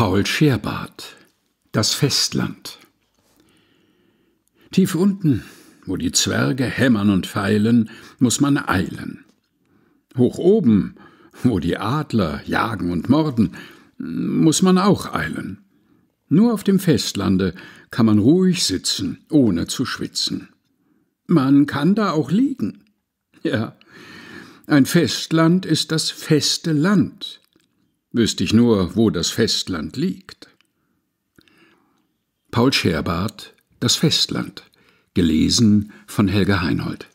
Paul Scherbart Das Festland Tief unten, wo die Zwerge hämmern und feilen, muß man eilen. Hoch oben, wo die Adler jagen und morden, muß man auch eilen. Nur auf dem Festlande kann man ruhig sitzen, ohne zu schwitzen. Man kann da auch liegen. Ja, ein Festland ist das feste Land wüsste ich nur, wo das Festland liegt. Paul Scherbart Das Festland, gelesen von Helga Heinold.